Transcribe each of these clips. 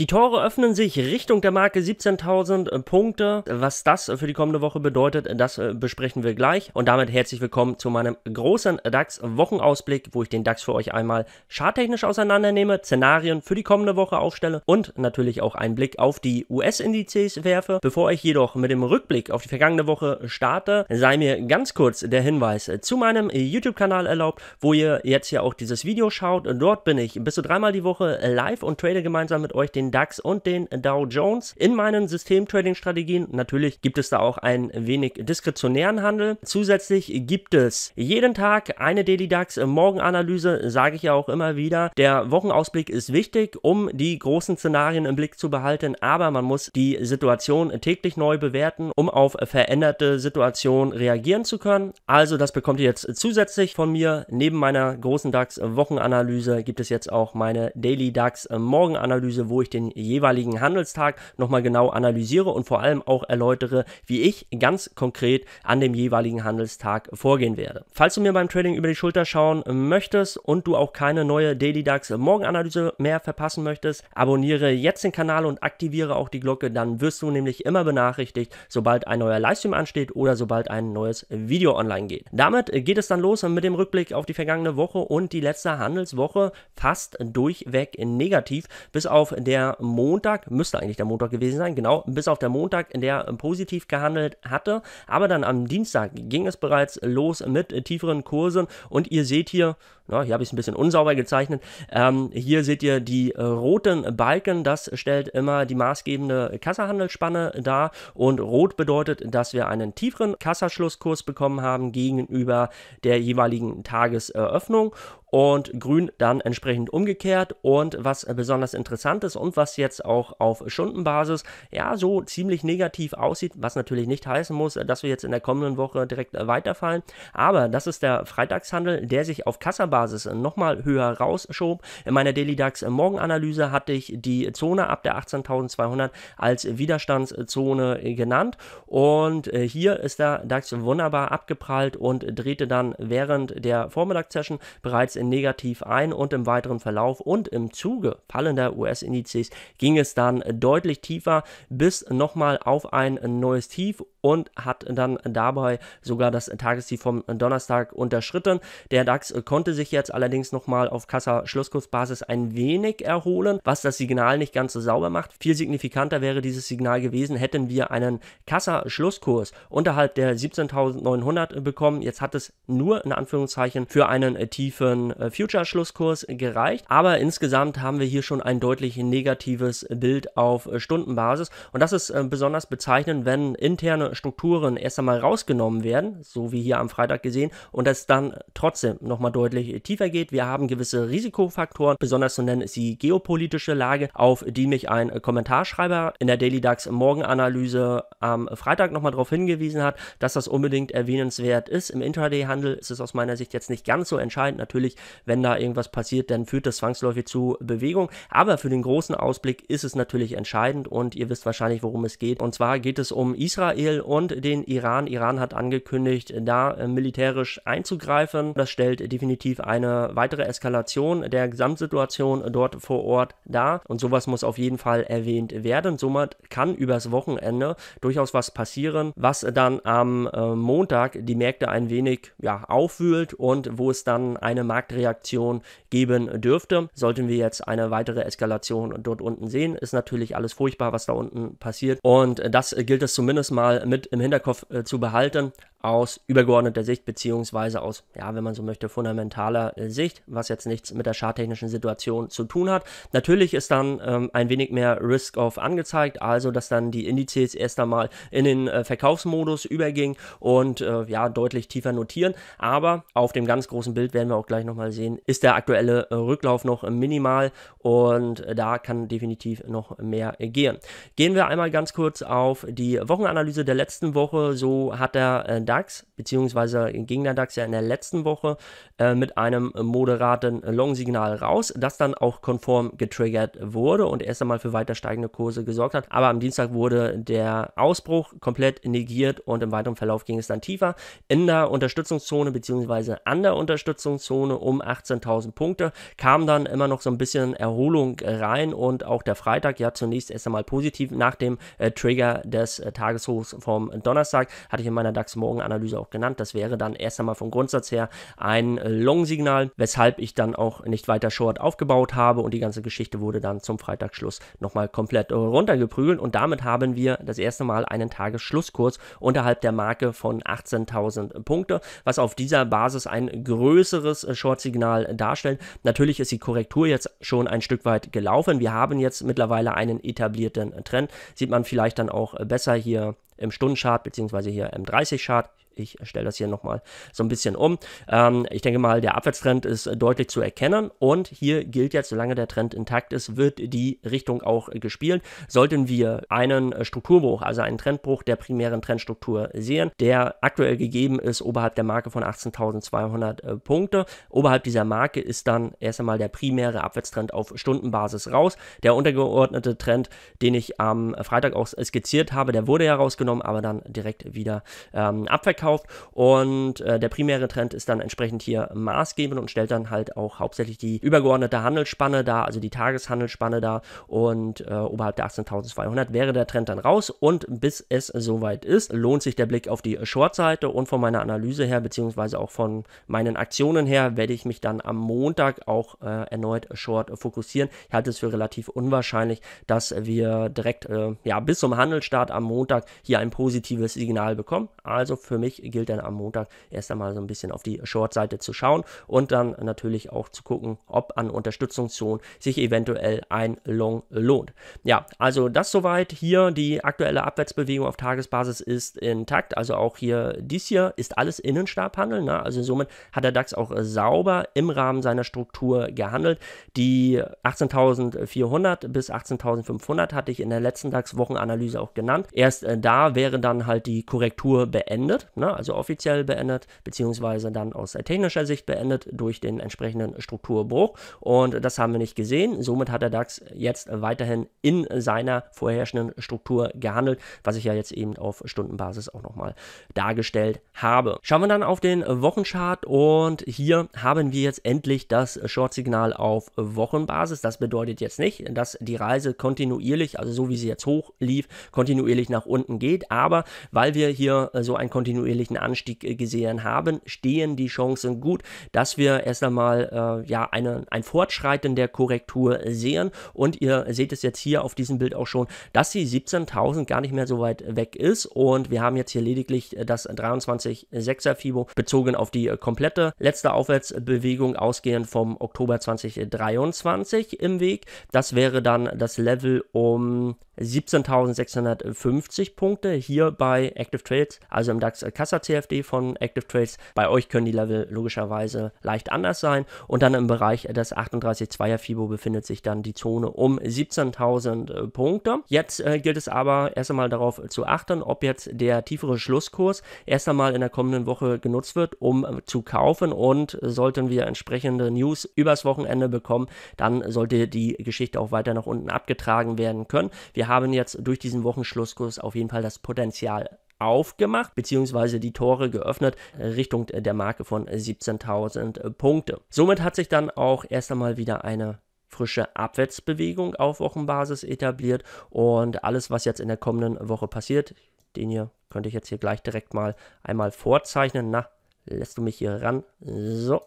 Die Tore öffnen sich Richtung der Marke 17.000 äh, Punkte. Was das äh, für die kommende Woche bedeutet, äh, das besprechen wir gleich. Und damit herzlich willkommen zu meinem großen DAX-Wochenausblick, wo ich den DAX für euch einmal charttechnisch auseinandernehme, Szenarien für die kommende Woche aufstelle und natürlich auch einen Blick auf die US-Indizes werfe. Bevor ich jedoch mit dem Rückblick auf die vergangene Woche starte, sei mir ganz kurz der Hinweis zu meinem YouTube-Kanal erlaubt, wo ihr jetzt ja auch dieses Video schaut. Dort bin ich bis zu dreimal die Woche live und trade gemeinsam mit euch den DAX und den Dow Jones in meinen Systemtrading-Strategien. Natürlich gibt es da auch ein wenig diskretionären Handel. Zusätzlich gibt es jeden Tag eine Daily DAX Morgenanalyse, sage ich ja auch immer wieder. Der Wochenausblick ist wichtig, um die großen Szenarien im Blick zu behalten, aber man muss die Situation täglich neu bewerten, um auf veränderte Situationen reagieren zu können. Also das bekommt ihr jetzt zusätzlich von mir. Neben meiner großen DAX Wochenanalyse gibt es jetzt auch meine Daily DAX Morgenanalyse, wo ich den den jeweiligen Handelstag nochmal genau analysiere und vor allem auch erläutere, wie ich ganz konkret an dem jeweiligen Handelstag vorgehen werde. Falls du mir beim Trading über die Schulter schauen möchtest und du auch keine neue Daily DAX Morgenanalyse mehr verpassen möchtest, abonniere jetzt den Kanal und aktiviere auch die Glocke, dann wirst du nämlich immer benachrichtigt, sobald ein neuer Livestream ansteht oder sobald ein neues Video online geht. Damit geht es dann los mit dem Rückblick auf die vergangene Woche und die letzte Handelswoche fast durchweg negativ, bis auf der Montag, müsste eigentlich der Montag gewesen sein, genau, bis auf der Montag, in der positiv gehandelt hatte. Aber dann am Dienstag ging es bereits los mit tieferen Kursen und ihr seht hier, ja, hier habe ich es ein bisschen unsauber gezeichnet. Ähm, hier seht ihr die äh, roten Balken, das stellt immer die maßgebende Kassahandelsspanne dar. Und rot bedeutet, dass wir einen tieferen Kassaschlusskurs bekommen haben gegenüber der jeweiligen Tageseröffnung und grün dann entsprechend umgekehrt. Und was besonders interessant ist und was jetzt auch auf Stundenbasis ja so ziemlich negativ aussieht, was natürlich nicht heißen muss, dass wir jetzt in der kommenden Woche direkt äh, weiterfallen. Aber das ist der Freitagshandel, der sich auf Kassabasis Chartbasis nochmal höher rausschob. In meiner Daily DAX Morgenanalyse hatte ich die Zone ab der 18.200 als Widerstandszone genannt und äh, hier ist der DAX wunderbar abgeprallt und drehte dann während der Vormittagssession bereits negativ ein und im weiteren Verlauf und im Zuge fallender US-Indizes ging es dann deutlich tiefer bis nochmal auf ein neues Tief und hat dann dabei sogar das Tagestief vom Donnerstag unterschritten. Der DAX konnte sich sich jetzt allerdings nochmal auf Kassa-Schlusskursbasis ein wenig erholen, was das Signal nicht ganz so sauber macht. Viel signifikanter wäre dieses Signal gewesen, hätten wir einen Kassa-Schlusskurs unterhalb der 17.900 bekommen. Jetzt hat es nur in Anführungszeichen für einen äh, tiefen äh, Future-Schlusskurs gereicht, aber insgesamt haben wir hier schon ein deutlich negatives Bild auf äh, Stundenbasis und das ist besonders bezeichnend, wenn interne Strukturen erst einmal rausgenommen werden, so wie hier am Freitag gesehen, und das dann trotzdem nochmal deutlich tiefer geht. Wir haben gewisse Risikofaktoren, besonders zu nennen ist die geopolitische Lage, auf die mich ein Kommentarschreiber in der Daily DAX Morgenanalyse am Freitag nochmal darauf hingewiesen hat, dass das unbedingt erwähnenswert ist. Im Intraday-Handel ist es aus meiner Sicht jetzt nicht ganz so entscheidend. Natürlich, wenn da irgendwas passiert, dann führt das zwangsläufig zu Bewegung. Aber für den großen Ausblick ist es natürlich entscheidend und ihr wisst wahrscheinlich, worum es geht. Und zwar geht es um Israel und den Iran. Iran hat angekündigt, da äh, militärisch einzugreifen. Das stellt definitiv eine weitere Eskalation der Gesamtsituation dort vor Ort dar. Und sowas muss auf jeden Fall erwähnt werden. Somit kann übers Wochenende durchaus was passieren, was dann am äh, Montag die Märkte ein wenig ja, aufwühlt und wo es dann eine Marktreaktion geben dürfte. Sollten wir jetzt eine weitere Eskalation dort unten sehen, ist natürlich alles furchtbar, was da unten passiert. Und das gilt es zumindest mal mit im Hinterkopf äh, zu behalten aus übergeordneter Sicht, beziehungsweise aus, ja, wenn man so möchte, fundamentaler äh, Sicht, was jetzt nichts mit der schadtechnischen Situation zu tun hat. Natürlich ist dann ähm, ein wenig mehr Risk-Off angezeigt, also dass dann die Indizes erst einmal in den äh, Verkaufsmodus übergingen und äh, ja, deutlich tiefer notieren. Aber auf dem ganz großen Bild werden wir auch gleich nochmal sehen, ist der aktuelle äh, Rücklauf noch minimal und da kann definitiv noch mehr gehen. Gehen wir einmal ganz kurz auf die Wochenanalyse der letzten Woche. So hat der äh, DAX, beziehungsweise ging der DAX ja in der letzten Woche äh, mit einem moderaten Long-Signal raus, das dann auch konform getriggert wurde und erst einmal für weiter steigende Kurse gesorgt hat. Aber am Dienstag wurde der Ausbruch komplett negiert und im weiteren Verlauf ging es dann tiefer in der Unterstützungszone, beziehungsweise an der Unterstützungszone um 18.000 Punkte, kam dann immer noch so ein bisschen Erholung rein und auch der Freitag ja zunächst erst einmal positiv nach dem äh, Trigger des äh, Tageshochs vom Donnerstag hatte ich in meiner DAX morgen Augenanalyse auch genannt. Das wäre dann erst einmal vom Grundsatz her ein äh, Long-Signal, weshalb ich dann auch nicht weiter Short aufgebaut habe und die ganze Geschichte wurde dann zum Freitagsschluss nochmal komplett äh, runtergeprügelt und damit haben wir das erste Mal einen Tagesschlusskurs unterhalb der Marke von 18.000 Punkte, was auf dieser Basis ein größeres äh, Short-Signal darstellt. Natürlich ist die Korrektur jetzt schon ein Stück weit gelaufen. Wir haben jetzt mittlerweile einen etablierten Trend. Sieht man vielleicht dann auch besser hier im Stundenchart beziehungsweise hier M30-Chart. Ich stelle das hier nochmal so ein bisschen um. Ähm, ich denke mal, der Abwärtstrend ist äh, deutlich zu erkennen und hier gilt jetzt, solange der Trend intakt ist, wird die Richtung auch äh, gespielt. Sollten wir einen äh, Strukturbruch, also einen Trendbruch der primären Trendstruktur sehen, der aktuell gegeben ist oberhalb der Marke von 18.200 Punkte. Oberhalb dieser Marke ist dann erst einmal der primäre Abwärtstrend auf Stundenbasis raus. Der untergeordnete Trend, den ich am Freitag auch skizziert habe, der wurde ja rausgenommen, aber dann direkt wieder ähm, abverkauft gekauft und äh, der primäre Trend ist dann entsprechend hier maßgebend und stellt dann halt auch hauptsächlich die übergeordnete Handelsspanne da, also die Tageshandelsspanne da und äh, oberhalb der 18.200 wäre der Trend dann raus und bis es soweit ist, lohnt sich der Blick auf die Short-Seite und von meiner Analyse her, beziehungsweise auch von meinen Aktionen her, werde ich mich dann am Montag auch äh, erneut Short fokussieren. Ich halte es für relativ unwahrscheinlich, dass wir direkt äh, ja, bis zum Handelsstart am Montag hier ein positives Signal bekommen. Also für mich gilt dann am Montag erst einmal so ein bisschen auf die Short-Seite zu schauen und dann natürlich auch zu gucken, ob an Unterstützungszonen sich eventuell ein Long lohnt. Ja, also das soweit. Hier die aktuelle Abwärtsbewegung auf Tagesbasis ist intakt. Also auch hier dies hier ist alles Innenstabhandel. Ne? Also somit hat der DAX auch sauber im Rahmen seiner Struktur gehandelt. Die 18.400 bis 18.500 hatte ich in der letzten DAX-Wochenanalyse auch genannt. Erst äh, da wäre dann halt die Korrektur beendet. Ne? ne? also offiziell beendet, beziehungsweise dann aus technischer Sicht beendet durch den entsprechenden Strukturbruch. Und das haben wir nicht gesehen. Somit hat der DAX jetzt weiterhin in seiner vorherrschenden Struktur gehandelt, was ich ja jetzt eben auf Stundenbasis auch nochmal dargestellt habe. Schauen wir dann auf den Wochenchart und hier haben wir jetzt endlich das Short-Signal auf Wochenbasis. Das bedeutet jetzt nicht, dass die Reise kontinuierlich, also so wie sie jetzt hoch lief, kontinuierlich nach unten geht, aber weil wir hier so ein kontinuierliches kontinuierlichen Anstieg äh, gesehen haben, stehen die Chancen gut, dass wir erst einmal äh, ja, eine, ein Fortschreiten der Korrektur sehen. Und ihr seht es jetzt hier auf diesem Bild auch schon, dass die 17.000 gar nicht mehr so weit weg ist. Und wir haben jetzt hier lediglich äh, das 23,6er Fibo bezogen auf die äh, komplette letzte Aufwärtsbewegung ausgehend vom Oktober 2023 im Weg. Das wäre dann das Level um 17.650 Punkte hier bei Active Trades, also im DAX Kassa CFD von Active Trades. Bei euch können die Level logischerweise leicht anders sein. Und dann im Bereich des 38,2er FIBO befindet sich dann die Zone um 17.000 äh, Punkte. Jetzt äh, gilt es aber erst einmal darauf zu achten, ob jetzt der tiefere Schlusskurs erst einmal in der kommenden Woche genutzt wird, um zu kaufen. Und sollten wir entsprechende News übers Wochenende bekommen, dann sollte die Geschichte auch weiter nach unten abgetragen werden können. Wir haben jetzt durch diesen Wochenschlusskurs auf jeden Fall das Potenzial aufgemacht, bzw. die Tore geöffnet äh, Richtung äh, der Marke von 17.000 äh, Punkte. Somit hat sich dann auch erst einmal wieder eine frische Abwärtsbewegung auf Wochenbasis etabliert und alles, was jetzt in der kommenden Woche passiert, den hier könnte ich jetzt hier gleich direkt mal einmal vorzeichnen. Na, lässt du mich hier ran? So,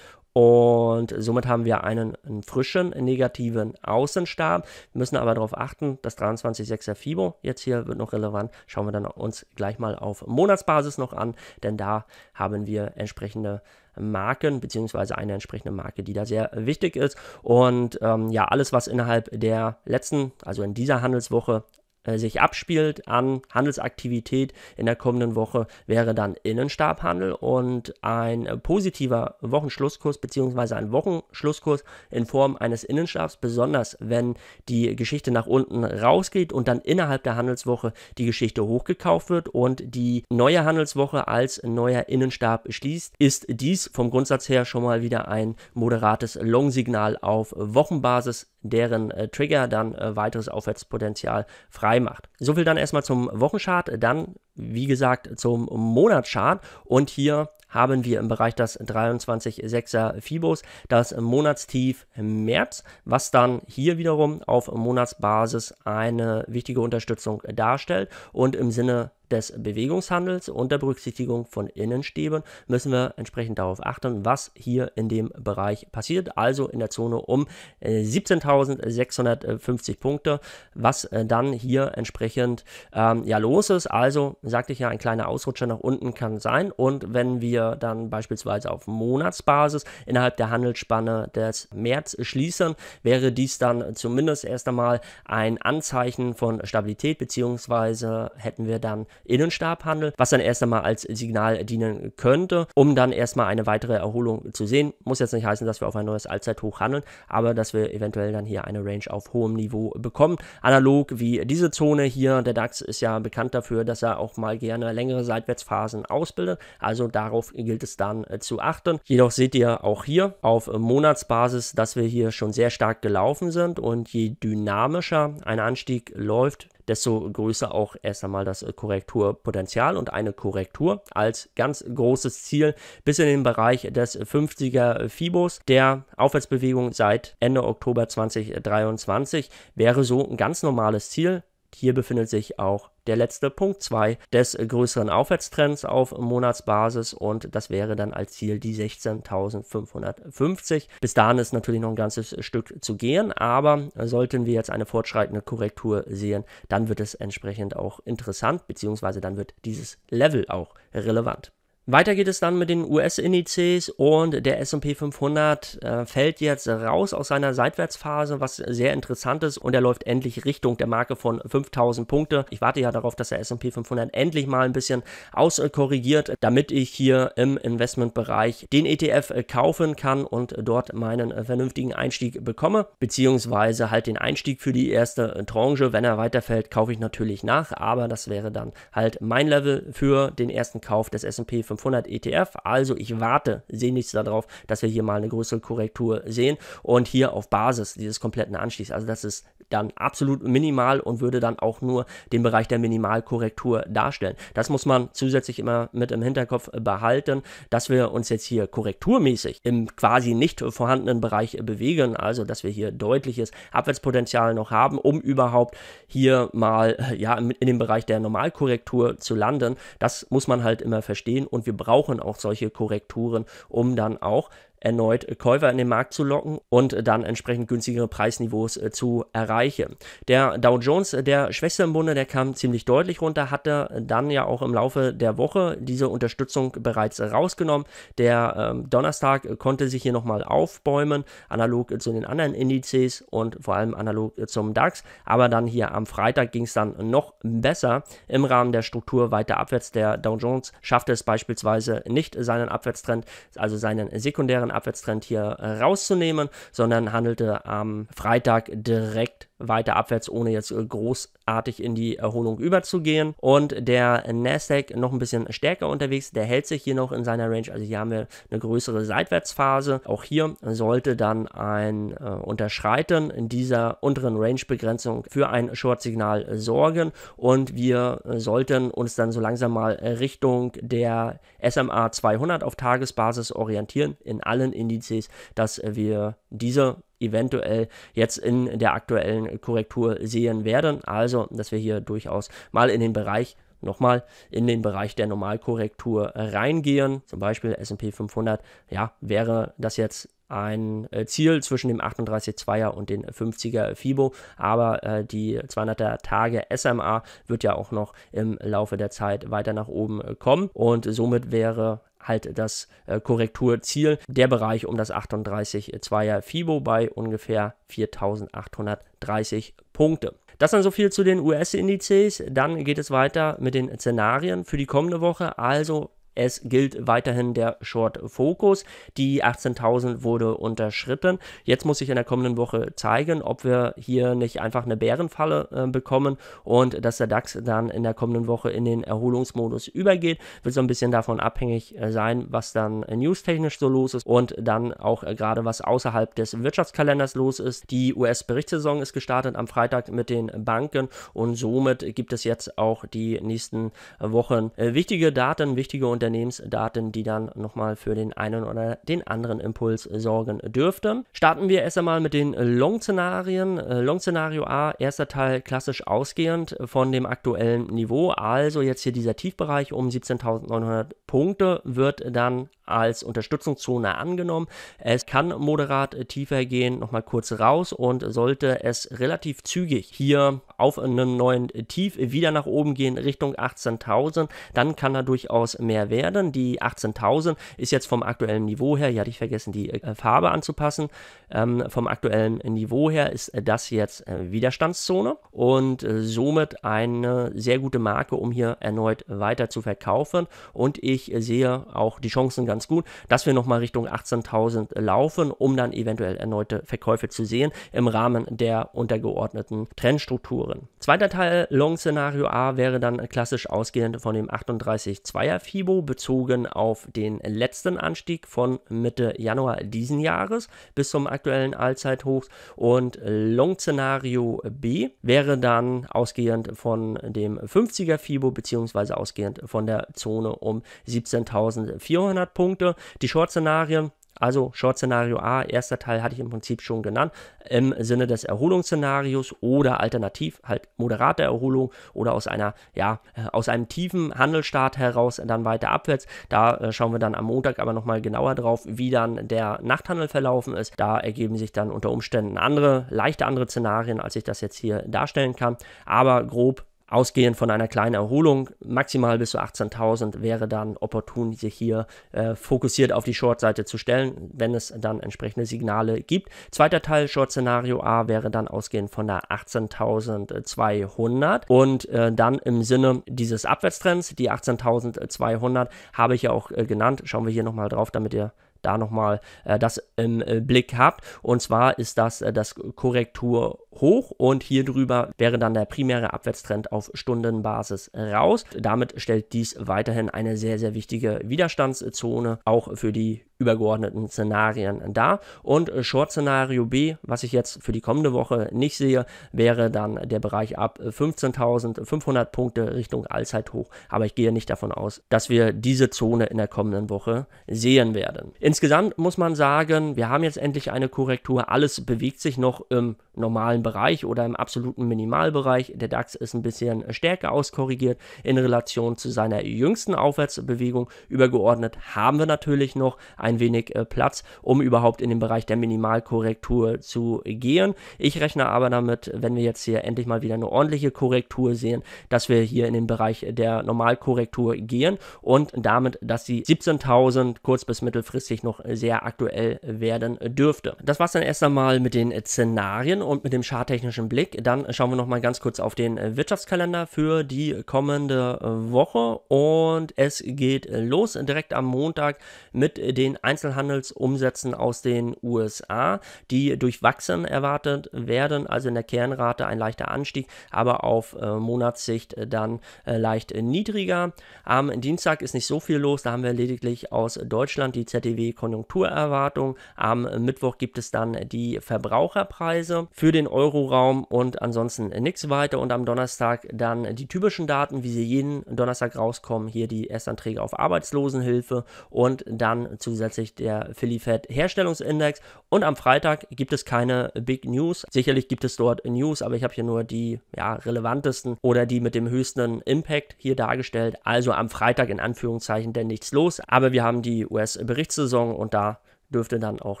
und somit haben wir einen, einen frischen negativen Außenstab. Wir müssen aber darauf achten, das 23,6er FIBO jetzt hier wird noch relevant. Schauen wir dann uns gleich mal auf Monatsbasis noch an, denn da haben wir entsprechende Marken, beziehungsweise eine entsprechende Marke, die da sehr wichtig ist. Und ähm, ja, alles, was innerhalb der letzten, also in dieser Handelswoche äh, sich abspielt an Handelsaktivität in der kommenden Woche, wäre dann Innenstabhandel und ein äh, positiver Wochenschlusskurs bzw. ein Wochenschlusskurs in Form eines Innenstabs, besonders wenn die Geschichte nach unten rausgeht und dann innerhalb der Handelswoche die Geschichte hochgekauft wird und die neue Handelswoche als neuer Innenstab schließt, ist dies vom Grundsatz her schon mal wieder ein moderates Long-Signal auf Wochenbasis deren äh, Trigger dann äh, weiteres Aufwärtspotenzial frei macht. Soviel dann erstmal zum Wochenchart, dann wie gesagt zum Monatschart und hier haben wir im Bereich des 23,6er Fibos das Monatstief März, was dann hier wiederum auf Monatsbasis eine wichtige Unterstützung darstellt und im Sinne des Bewegungshandels unter Berücksichtigung von Innenstäben müssen wir entsprechend darauf achten, was hier in dem Bereich passiert. Also in der Zone um 17.650 äh, Punkte, was äh, dann hier entsprechend ähm, ja los ist. Also sagte ich ja, ein kleiner Ausrutscher nach unten kann sein. Und wenn wir dann beispielsweise auf Monatsbasis innerhalb der Handelsspanne des März schließen, wäre dies dann zumindest erst einmal ein Anzeichen von Stabilität, beziehungsweise hätten wir dann Innenstab handelt, was dann erst einmal als Signal dienen könnte, um dann erstmal eine weitere Erholung zu sehen. Muss jetzt nicht heißen, dass wir auf ein neues Allzeithoch handeln, aber dass wir eventuell dann hier eine Range auf hohem Niveau bekommen. Analog wie diese Zone hier, der DAX ist ja bekannt dafür, dass er auch mal gerne längere Seitwärtsphasen ausbildet, also darauf gilt es dann äh, zu achten. Jedoch seht ihr auch hier auf Monatsbasis, dass wir hier schon sehr stark gelaufen sind und je dynamischer ein Anstieg läuft, desto größer auch erst einmal das äh, Korrekturpotenzial und eine Korrektur als ganz großes Ziel bis in den Bereich des 50er Fibos der Aufwärtsbewegung seit Ende Oktober 2023 wäre so ein ganz normales Ziel. Hier befindet sich auch der letzte Punkt 2 des größeren Aufwärtstrends auf Monatsbasis und das wäre dann als Ziel die 16.550. Bis dahin ist natürlich noch ein ganzes Stück zu gehen, aber sollten wir jetzt eine fortschreitende Korrektur sehen, dann wird es entsprechend auch interessant, beziehungsweise dann wird dieses Level auch relevant. Weiter geht es dann mit den US-Indizes und der SP 500 äh, fällt jetzt raus aus seiner Seitwärtsphase, was sehr interessant ist und er läuft endlich Richtung der Marke von 5000 Punkte. Ich warte ja darauf, dass der SP 500 endlich mal ein bisschen auskorrigiert, damit ich hier im Investmentbereich den ETF kaufen kann und dort meinen vernünftigen Einstieg bekomme, beziehungsweise halt den Einstieg für die erste Tranche. Wenn er weiterfällt, kaufe ich natürlich nach, aber das wäre dann halt mein Level für den ersten Kauf des SP 500. 500 ETF. Also ich warte sehnlichst darauf, dass wir hier mal eine größere Korrektur sehen und hier auf Basis dieses kompletten Anstiegs. Also das ist dann absolut minimal und würde dann auch nur den Bereich der Minimalkorrektur darstellen. Das muss man zusätzlich immer mit im Hinterkopf behalten, dass wir uns jetzt hier korrekturmäßig im quasi nicht vorhandenen Bereich bewegen, also dass wir hier deutliches Abwärtspotenzial noch haben, um überhaupt hier mal ja in dem Bereich der Normalkorrektur zu landen. Das muss man halt immer verstehen und wir brauchen auch solche Korrekturen, um dann auch erneut Käufer in den Markt zu locken und dann entsprechend günstigere Preisniveaus äh, zu erreichen. Der Dow Jones, äh, der schwächste im Bunde, der kam ziemlich deutlich runter, hatte dann ja auch im Laufe der Woche diese Unterstützung bereits rausgenommen. Der ähm, Donnerstag konnte sich hier nochmal aufbäumen, analog zu den anderen Indizes und vor allem analog zum DAX. Aber dann hier am Freitag ging es dann noch besser im Rahmen der Struktur weiter abwärts. Der Dow Jones schaffte es beispielsweise nicht, seinen Abwärtstrend, also seinen sekundären Abwärtstrend hier äh, rauszunehmen, sondern handelte am Freitag direkt weiter abwärts, ohne jetzt äh, großartig in die Erholung überzugehen. Und der Nasdaq noch ein bisschen stärker unterwegs, der hält sich hier noch in seiner Range. Also hier haben wir eine größere Seitwärtsphase. Auch hier sollte dann ein äh, Unterschreiten in dieser unteren Range-Begrenzung für ein Short-Signal sorgen. Und wir äh, sollten uns dann so langsam mal Richtung der SMA 200 auf Tagesbasis orientieren in allen Indizes, dass wir diese eventuell jetzt in der aktuellen Korrektur sehen werden. Also, dass wir hier durchaus mal in den Bereich nochmal in den Bereich der Normalkorrektur reingehen. Zum Beispiel SP 500, ja, wäre das jetzt ein äh, Ziel zwischen dem 38-2er und den 50er FIBO, aber äh, die 200er Tage SMA wird ja auch noch im Laufe der Zeit weiter nach oben äh, kommen und somit wäre halt das äh, Korrekturziel der Bereich um das 38-2er FIBO bei ungefähr 4830 Punkte. Das dann so viel zu den US-Indizes. Dann geht es weiter mit den Szenarien für die kommende Woche. Also es gilt weiterhin der Short Focus. Die 18.000 wurde unterschritten. Jetzt muss ich in der kommenden Woche zeigen, ob wir hier nicht einfach eine Bärenfalle äh, bekommen und dass der DAX dann in der kommenden Woche in den Erholungsmodus übergeht. Wird so ein bisschen davon abhängig äh, sein, was dann äh, newstechnisch so los ist und dann auch äh, gerade was außerhalb des Wirtschaftskalenders los ist. Die US-Berichtssaison ist gestartet am Freitag mit den Banken und somit gibt es jetzt auch die nächsten Wochen wichtige Daten, wichtige und Unternehmensdaten, die dann nochmal für den einen oder den anderen Impuls sorgen dürfte. Starten wir erst einmal mit den Long-Szenarien. Äh, Long-Szenario A, erster Teil klassisch ausgehend von dem aktuellen Niveau, also jetzt hier dieser Tiefbereich um 17.900 Punkte wird dann als Unterstützungszone angenommen. Es kann moderat äh, tiefer gehen, nochmal kurz raus und sollte es relativ zügig hier auf einen neuen äh, Tief wieder nach oben gehen Richtung 18.000, dann kann da durchaus mehr werden. Die 18.000 ist jetzt vom aktuellen Niveau her, ja, hatte ich vergessen, die äh, Farbe anzupassen. Ähm, vom aktuellen Niveau her ist das jetzt Widerstandszone und somit eine sehr gute Marke, um hier erneut weiter zu verkaufen. Und ich sehe auch die Chancen ganz ganz gut, dass wir nochmal Richtung 18.000 laufen, um dann eventuell erneute Verkäufe zu sehen im Rahmen der untergeordneten Trendstrukturen. Zweiter Teil Long-Szenario A wäre dann klassisch ausgehend von dem 38,2er FIBO bezogen auf den letzten Anstieg von Mitte Januar diesen Jahres bis zum aktuellen Allzeithoch und Long-Szenario B wäre dann ausgehend von dem 50er FIBO beziehungsweise ausgehend von der Zone um 17.400 Punkte Punkte. Die Short-Szenarien, also Short-Szenario A, erster Teil hatte ich im Prinzip schon genannt, im Sinne des Erholungsszenarios oder alternativ halt moderate Erholung oder aus einer, ja, äh, aus einem tiefen Handelstart heraus dann weiter abwärts. Da äh, schauen wir dann am Montag aber nochmal genauer drauf, wie dann der Nachthandel verlaufen ist. Da ergeben sich dann unter Umständen andere, leichte andere Szenarien, als ich das jetzt hier darstellen kann. Aber grob Ausgehend von einer kleinen Erholung, maximal bis zu 18.000 wäre dann opportun, sich hier äh, fokussiert auf die Short-Seite zu stellen, wenn es dann entsprechende Signale gibt. Zweiter Teil Short-Szenario A wäre dann ausgehend von der 18.200 und äh, dann im Sinne dieses Abwärtstrends, die 18.200 habe ich ja auch äh, genannt. Schauen wir hier nochmal drauf, damit ihr da nochmal äh, das im äh, Blick habt. Und zwar ist das äh, das Korrektur hoch und hier drüber wäre dann der primäre Abwärtstrend auf Stundenbasis raus. Damit stellt dies weiterhin eine sehr, sehr wichtige Widerstandszone auch für die übergeordneten Szenarien da. Und äh, Short-Szenario B, was ich jetzt für die kommende Woche nicht sehe, wäre dann der Bereich ab 15.500 äh, Punkte Richtung Allzeithoch. Aber ich gehe nicht davon aus, dass wir diese Zone in der kommenden Woche sehen werden. Insgesamt muss man sagen, wir haben jetzt endlich eine Korrektur. Alles bewegt sich noch im normalen Bereich oder im absoluten Minimalbereich. Der DAX ist ein bisschen stärker auskorrigiert in Relation zu seiner jüngsten Aufwärtsbewegung. Übergeordnet haben wir natürlich noch ein wenig äh, Platz, um überhaupt in den Bereich der Minimalkorrektur zu gehen. Ich rechne aber damit, wenn wir jetzt hier endlich mal wieder eine ordentliche Korrektur sehen, dass wir hier in den Bereich der Normalkorrektur gehen und damit, dass die 17.000 kurz- bis mittelfristig noch sehr aktuell werden dürfte. Das war es dann erst einmal mit den Szenarien und mit dem charttechnischen Blick. Dann schauen wir noch mal ganz kurz auf den äh, Wirtschaftskalender für die kommende äh, Woche. Und es geht äh, los direkt am Montag mit den Einzelhandelsumsätzen aus den USA, die durchwachsen erwartet werden. Also in der Kernrate ein leichter Anstieg, aber auf Monatssicht dann leicht niedriger. Am Dienstag ist nicht so viel los. Da haben wir lediglich aus Deutschland die ZDW-Konjunkturerwartung. Am Mittwoch gibt es dann die Verbraucherpreise für den Euroraum und ansonsten äh, nichts weiter. Und am Donnerstag dann die typischen Daten, wie sie jeden Donnerstag rauskommen. Hier die Erstanträge auf Arbeitslosenhilfe und dann zusätzlich der Philly Fed Herstellungsindex. Und am Freitag gibt es keine Big News. Sicherlich gibt es dort News, aber ich habe hier nur die ja, relevantesten oder die mit dem höchsten Impact hier dargestellt. Also am Freitag in Anführungszeichen denn nichts los. Aber wir haben die US-Berichtssaison und da dürfte dann auch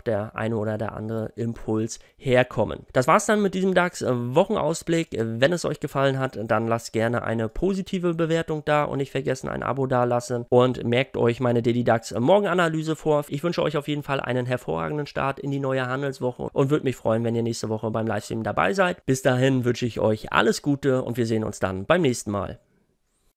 der eine oder der andere Impuls herkommen. Das war's dann mit diesem DAX äh, Wochenausblick. Äh, wenn es euch gefallen hat, dann lasst gerne eine positive Bewertung da und nicht vergessen ein Abo dalassen und merkt euch meine Daily DAX Morgenanalyse vor. Ich wünsche euch auf jeden Fall einen hervorragenden Start in die neue Handelswoche und würde mich freuen, wenn ihr nächste Woche beim Livestream dabei seid. Bis dahin wünsche ich euch alles Gute und wir sehen uns dann beim nächsten Mal.